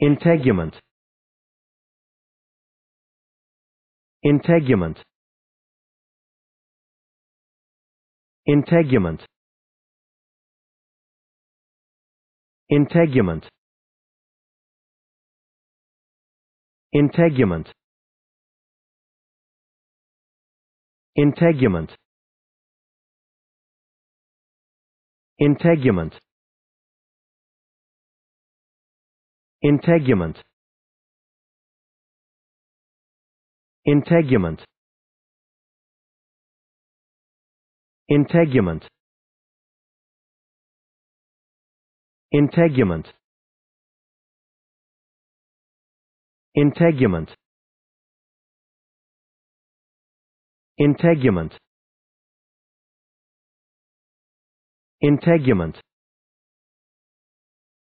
integument integument integument integument integument integument integument integument integument integument integument integument integument integument